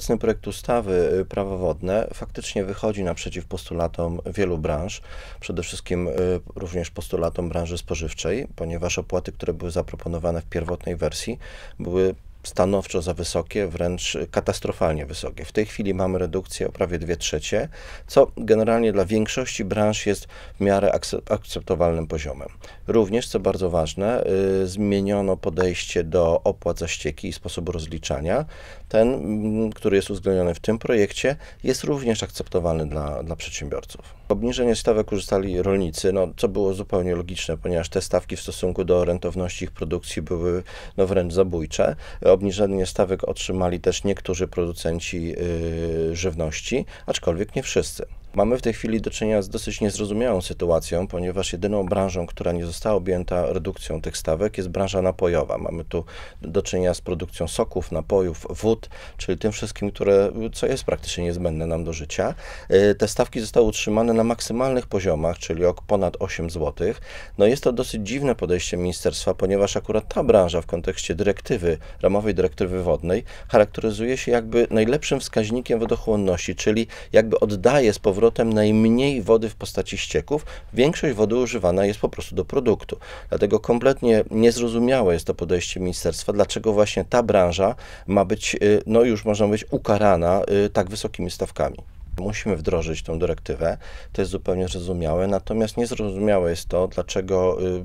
obecny projekt ustawy y, Prawo wodne faktycznie wychodzi naprzeciw postulatom wielu branż, przede wszystkim y, również postulatom branży spożywczej, ponieważ opłaty, które były zaproponowane w pierwotnej wersji, były stanowczo za wysokie, wręcz katastrofalnie wysokie. W tej chwili mamy redukcję o prawie 2 trzecie, co generalnie dla większości branż jest w miarę akceptowalnym poziomem. Również, co bardzo ważne, y, zmieniono podejście do opłat za ścieki i sposobu rozliczania. Ten, mm, który jest uwzględniony w tym projekcie, jest również akceptowalny dla, dla przedsiębiorców. Obniżenie stawek korzystali rolnicy, no, co było zupełnie logiczne, ponieważ te stawki w stosunku do rentowności ich produkcji były no, wręcz zabójcze. Obniżenie stawek otrzymali też niektórzy producenci yy, żywności, aczkolwiek nie wszyscy. Mamy w tej chwili do czynienia z dosyć niezrozumiałą sytuacją, ponieważ jedyną branżą, która nie została objęta redukcją tych stawek jest branża napojowa. Mamy tu do czynienia z produkcją soków, napojów, wód, czyli tym wszystkim, które, co jest praktycznie niezbędne nam do życia. E, te stawki zostały utrzymane na maksymalnych poziomach, czyli ok ponad 8 zł. No jest to dosyć dziwne podejście ministerstwa, ponieważ akurat ta branża w kontekście dyrektywy, ramowej dyrektywy wodnej, charakteryzuje się jakby najlepszym wskaźnikiem wodochłonności, czyli jakby oddaje z powrotem powrotem najmniej wody w postaci ścieków. Większość wody używana jest po prostu do produktu. Dlatego kompletnie niezrozumiałe jest to podejście ministerstwa, dlaczego właśnie ta branża ma być, y, no już można być ukarana y, tak wysokimi stawkami. Musimy wdrożyć tą dyrektywę, to jest zupełnie zrozumiałe, natomiast niezrozumiałe jest to, dlaczego y,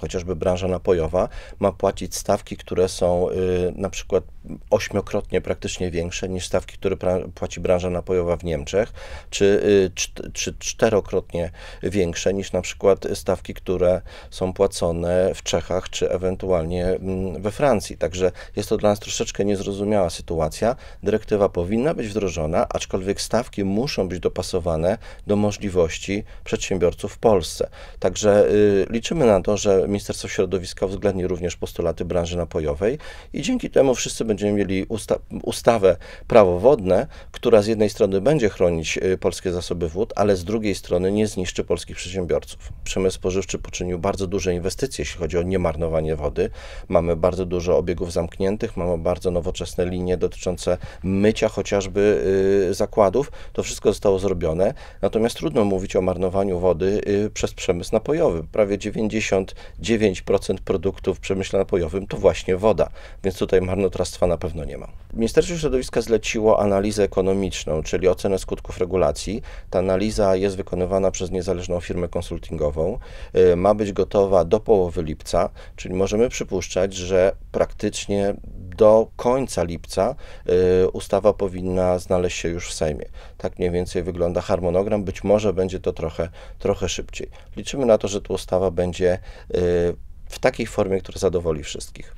chociażby branża napojowa, ma płacić stawki, które są y, na przykład ośmiokrotnie praktycznie większe niż stawki, które płaci branża napojowa w Niemczech, czy, y, czy czterokrotnie większe niż na przykład stawki, które są płacone w Czechach, czy ewentualnie mm, we Francji. Także jest to dla nas troszeczkę niezrozumiała sytuacja. Dyrektywa powinna być wdrożona, aczkolwiek stawki muszą być dopasowane do możliwości przedsiębiorców w Polsce. Także y, liczymy na to, że Ministerstwo Środowiska uwzględni również postulaty branży napojowej i dzięki temu wszyscy będziemy mieli usta ustawę prawo wodne, która z jednej strony będzie chronić y, polskie zasoby wód, ale z drugiej strony nie zniszczy polskich przedsiębiorców. Przemysł spożywczy poczynił bardzo duże inwestycje, jeśli chodzi o niemarnowanie wody. Mamy bardzo dużo obiegów zamkniętych, mamy bardzo nowoczesne linie dotyczące mycia chociażby y, zakładów. To wszystko zostało zrobione, natomiast trudno mówić o marnowaniu wody y, przez przemysł napojowy. Prawie 90 9% produktów w przemyśle napojowym to właśnie woda, więc tutaj marnotrawstwa na pewno nie ma. Ministerstwo Środowiska zleciło analizę ekonomiczną, czyli ocenę skutków regulacji. Ta analiza jest wykonywana przez niezależną firmę konsultingową. Y, ma być gotowa do połowy lipca, czyli możemy przypuszczać, że praktycznie do końca lipca y, ustawa powinna znaleźć się już w Sejmie. Tak mniej więcej wygląda harmonogram. Być może będzie to trochę, trochę szybciej. Liczymy na to, że ta ustawa będzie y, w takiej formie, która zadowoli wszystkich.